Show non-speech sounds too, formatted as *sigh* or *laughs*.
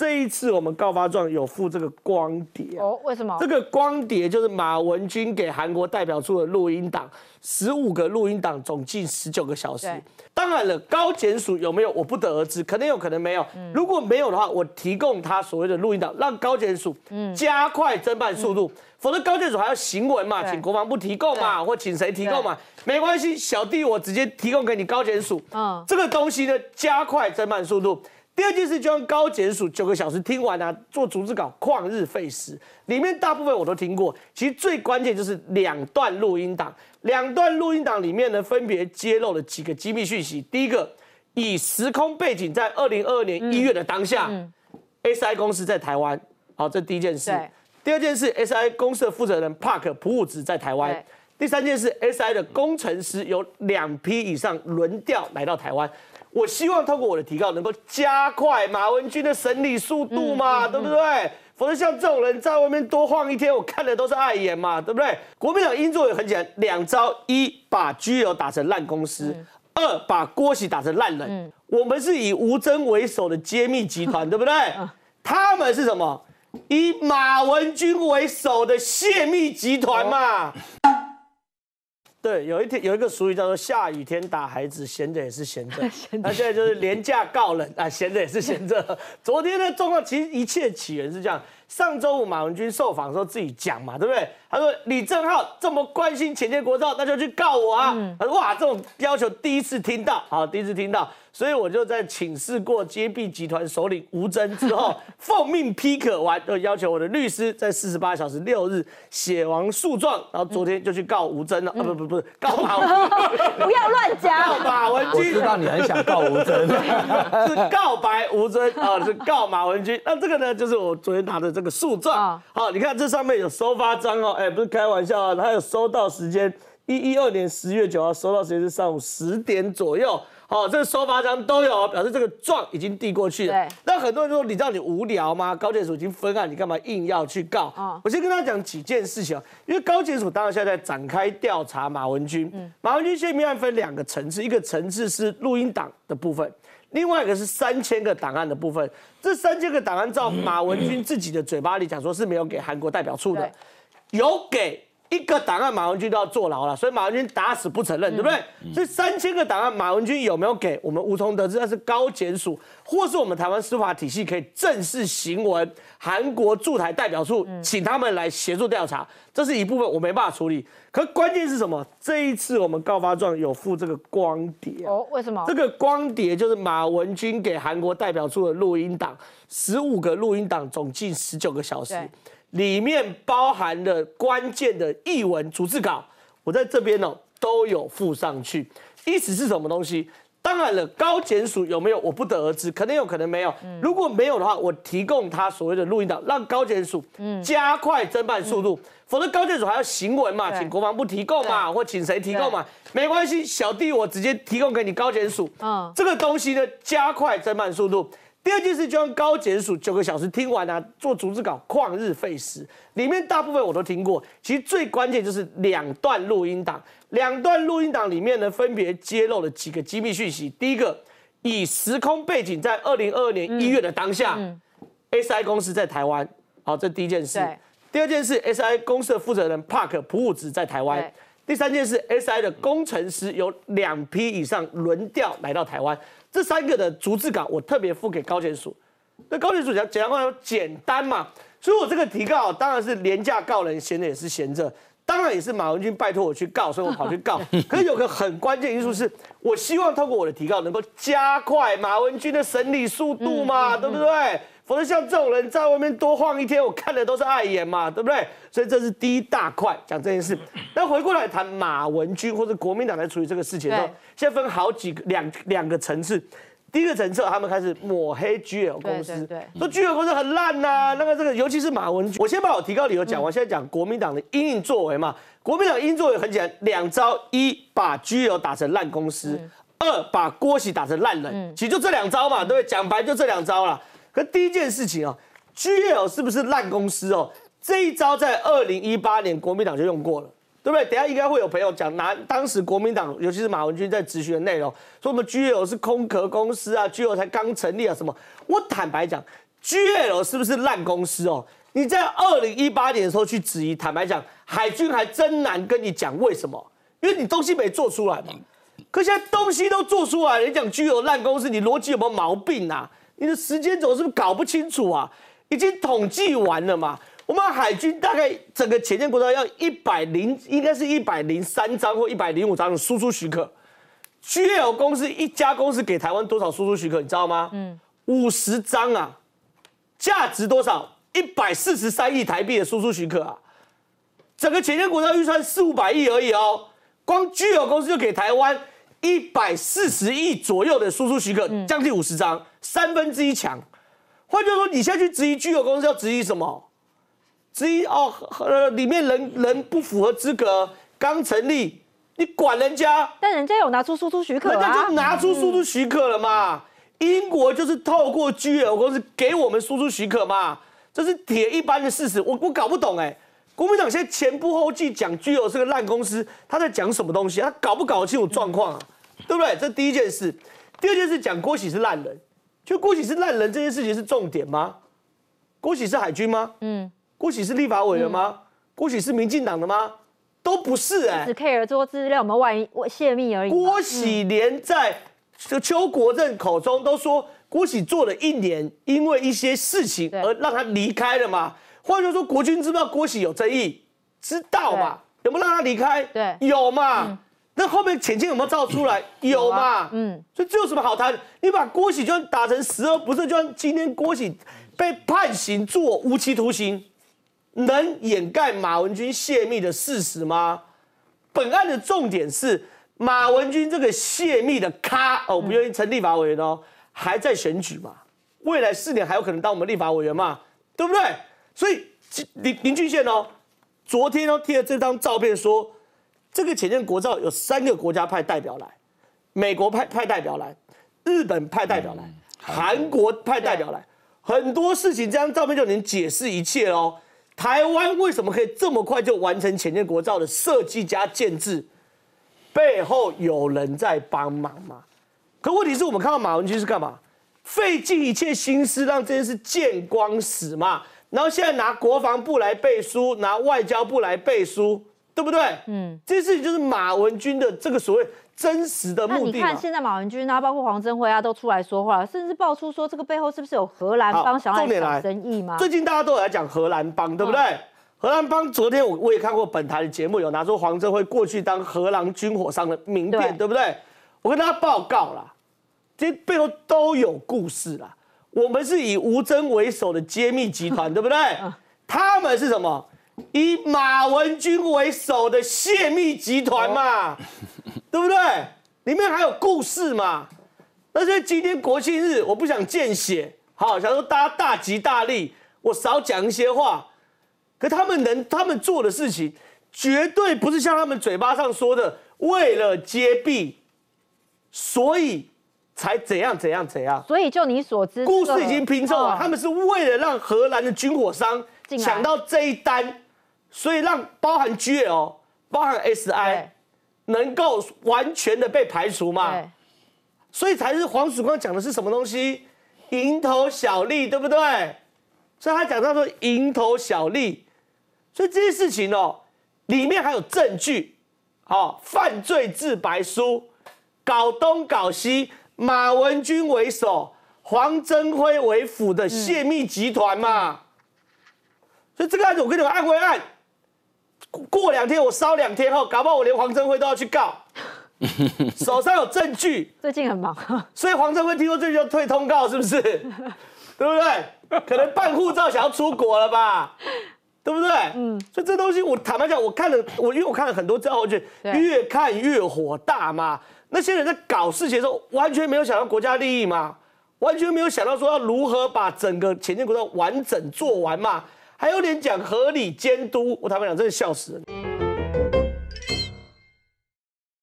这一次我们告发状有附这个光碟哦，为什么？这个光碟就是马文君给韩国代表处的录音档，十五个录音档总计十九个小时。当然了，高检署有没有我不得而知，可能有可能没有。如果没有的话，我提供他所谓的录音档，让高检署加快侦办速度。否则高检署还要行文嘛，请国防部提供嘛，或请谁提供嘛，没关系，小弟我直接提供给你高检署。嗯，这个东西呢，加快侦办速度。第二件事，就让高检署九个小时听完啊，做逐字稿旷日费时。里面大部分我都听过，其实最关键就是两段录音档。两段录音档里面呢，分别揭露了几个机密讯息。第一个，以时空背景在二零二二年一月的当下，S I 公司在台湾。好，这第一件事。第二件事，S I 公司的负责人 Park 朴武子在台湾。第三件事，S I 的工程师有两批以上轮调来到台湾。我希望透过我的提告，能够加快马文君的审理速度嘛，对不对？否则像这种人在外面多晃一天，我看的都是碍眼嘛，对不对？国民党运作也很简单，两招：一把居友打成烂公司，二把郭喜打成烂人。我们是以吴争为首的揭秘集团，*laughs* 对不对？他们是什么？以马文君为首的泄密集团嘛。对，有一天有一个俗语叫做“下雨天打孩子，闲着也是闲着”。*laughs* 那现在就是廉价告人啊，闲着也是闲着。*laughs* 昨天的状况，其实一切起源是这样。上周五马文君受访的时候自己讲嘛，对不对？他说李正浩这么关心前见国造，那就去告我啊！他说哇，这种要求第一次听到，好，第一次听到，所以我就在请示过揭币集团首领吴征之后，*laughs* 奉命批可完，就要求我的律师在四十八小时六日写完诉状，然后昨天就去告吴征了。啊，不不不是告马，文 *laughs* 不要乱讲，告马文君知道你很想告吴尊，*laughs* 是告白吴尊啊，是告马文君。那这个呢，就是我昨天拿的这。这个树状，好，你看这上面有收发章哦，哎，不是开玩笑啊，它有收到时间。一一二年十月九号收到，时间是上午十点左右。好，这个收发章都有，表示这个状已经递过去了。那很多人说，你知道你无聊吗？高检署已经分案，你干嘛硬要去告？啊，我先跟大家讲几件事情，因为高检署当然现在展开调查马文君。嗯。马文君泄密案分两个层次，一个层次是录音档的部分，另外一个是三千个档案的部分。这三千个档案，照马文君自己的嘴巴里讲，说是没有给韩国代表处的，有给。一个档案马文君都要坐牢了，所以马文君打死不承认，对不对？所以三千个档案马文君有没有给我们无从得知，那是高检署或是我们台湾司法体系可以正式行文韩国驻台代表处，请他们来协助调查，这是一部分我没办法处理。可关键是什么？这一次我们告发状有附这个光碟哦，为什么？这个光碟就是马文君给韩国代表处的录音档，十五个录音档总计十九个小时。里面包含了关键的译文、主字稿，我在这边哦都有附上去。意思是什么东西？当然了，高检署有没有我不得而知，肯定有可能没有。如果没有的话，我提供他所谓的录音档，让高检署加快侦办速度。否则高检署还要行文嘛，请国防部提供嘛，或请谁提供嘛，没关系，小弟我直接提供给你高检署。嗯，这个东西呢，加快侦办速度。第二件事，就用高检署九个小时听完啊，做逐字稿旷日费时。里面大部分我都听过，其实最关键就是两段录音档。两段录音档里面呢，分别揭露了几个机密讯息。第一个，以时空背景在二零二二年一月的当下，S I 公司在台湾。好，这第一件事。第二件事，S I 公司的负责人 Park 朴武在台湾。第三件事，S I 的工程师有两批以上轮调来到台湾。这三个的逐字稿，我特别付给高检署。那高检署讲简要话告，简单嘛。所以我这个提告当然是廉价告人，闲着也是闲着。当然也是马文君拜托我去告，所以我跑去告。*laughs* 可是有个很关键因素是，我希望透过我的提告能够加快马文君的审理速度嘛，对不对？否则像这种人在外面多晃一天，我看的都是碍眼嘛，对不对？所以这是第一大块讲这件事。那回过来谈马文君或者国民党在处理这个事情，的候，现在分好几个两两个层次。第一个政策，他们开始抹黑 GL 公司，说 GL 公司很烂呐。那个这个，尤其是马文。我先把我提高理由讲完，现在讲国民党的阴影作为嘛。国民党阴作为很简单，两招：一把 GL 打成烂公司，二把郭喜打成烂人。其实就这两招嘛，不对？讲白就这两招了。可第一件事情啊，GL 是不是烂公司哦？这一招在二零一八年国民党就用过了。对不对？等下应该会有朋友讲，拿当时国民党，尤其是马文君在质询的内容，说我们居有是空壳公司啊，居有才刚成立啊，什么？我坦白讲，居有是不是烂公司哦？你在二零一八年的时候去质疑，坦白讲，海军还真难跟你讲为什么，因为你东西没做出来嘛。可现在东西都做出来了，你讲居有烂公司，你逻辑有没有毛病啊？你的时间轴是不是搞不清楚啊？已经统计完了嘛？我们海军大概整个潜艇国造要一百零，应该是一百零三张或一百零五张的输出许可。居有公司一家公司给台湾多少输出许可，你知道吗？嗯，五十张啊，价值多少？一百四十三亿台币的输出许可啊！整个潜艇国造预算四五百亿而已哦，光居有公司就给台湾一百四十亿左右的输出许可，将近五十张，三分之一强。换句话说，你现在去质疑居有公司，要质疑什么？只哦，呃，里面人人不符合资格，刚成立，你管人家？但人家有拿出输出许可啊！人家就拿出输出许可了嘛。英国就是透过居友公司给我们输出许可嘛，这是铁一般的事实。我我搞不懂哎，国民党现在前仆后继讲居留是个烂公司，他在讲什么东西？他搞不搞清楚状况啊？对不对？这第一件事。第二件事讲郭喜是烂人，就郭喜是烂人这件事情是重点吗？郭喜是海军吗？嗯。郭喜是立法委员吗？郭喜是民进党的吗？都不是哎，只 K 而做资料们万一泄密而已。郭喜连在邱国正口中都说，郭喜做了一年，因为一些事情而让他离开了嘛。换句话说，国军知道郭喜有争议，知道嘛？有没有让他离开？对，有嘛？那后面潜艇有没有照出来？有嘛？嗯，所以这有什么好谈？你把郭喜就算打成十恶不赦，就算今天郭喜被判刑坐无期徒刑。能掩盖马文君泄密的事实吗？本案的重点是马文君这个泄密的咖哦，不愿意成立法委员哦，还在选举嘛？未来四年还有可能当我们立法委员嘛？对不对？所以林林俊宪哦，昨天都贴了这张照片，说这个浅见国照有三个国家派代表来，美国派派代表来，日本派代表来，韩国派代表来，很多事情这张照片就能解释一切哦。台湾为什么可以这么快就完成前舰国造的设计加建制？背后有人在帮忙吗？可问题是我们看到马文君是干嘛？费尽一切心思让这件事见光死嘛？然后现在拿国防部来背书，拿外交部来背书，对不对？嗯，这件事情就是马文君的这个所谓。真实的目的？你看现在马文君啊，包括黄镇辉啊，都出来说话了，甚至爆出说这个背后是不是有荷兰帮小赖打生意吗？最近大家都有在讲荷兰帮，对不对？荷兰帮昨天我我也看过本台的节目，有拿出黄镇辉过去当荷兰军火商的名片，对不对？我跟大家报告啦，这背后都有故事啦。我们是以吴征为首的揭秘集团，*laughs* 对不对？他们是什么？以马文君为首的泄密集团嘛，*laughs* 对不对？里面还有故事嘛？那所今天国庆日，我不想见血，好，想说大家大吉大利，我少讲一些话。可他们能他们做的事情，绝对不是像他们嘴巴上说的为了揭弊，所以才怎样怎样怎样。所以就你所知，故事已经拼凑了，他们是为了让荷兰的军火商抢到这一单。所以让包含 GL、包含 SI 能够完全的被排除嘛？所以才是黄曙光讲的是什么东西？蝇头小利，对不对？所以他讲到说蝇头小利，所以这些事情哦，里面还有证据，好，犯罪自白书，搞东搞西，马文君为首，黄增辉为辅的泄密集团嘛？所以这个案子，我跟你们按归按，过两天我烧两天后，搞不好我连黄镇辉都要去告，*laughs* 手上有证据。最近很忙，所以黄镇辉听说最近要退通告，是不是？*laughs* 对不对？可能办护照想要出国了吧？对不对？嗯。所以这东西我坦白讲，我看了，我因为我看了很多之后，就越看越火大嘛。那些人在搞事情的时候，完全没有想到国家利益嘛，完全没有想到说要如何把整个前进国的完整做完嘛。还有脸讲合理监督？我他妈讲，真的笑死人！